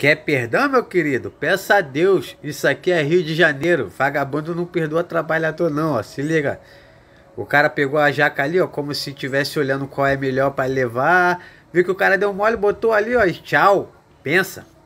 Quer perdão, meu querido? Peça a Deus. Isso aqui é Rio de Janeiro. Vagabundo não perdoa trabalhador, não, ó. Se liga. O cara pegou a jaca ali, ó, como se estivesse olhando qual é melhor para levar. Viu que o cara deu mole, botou ali, ó, e tchau. Pensa.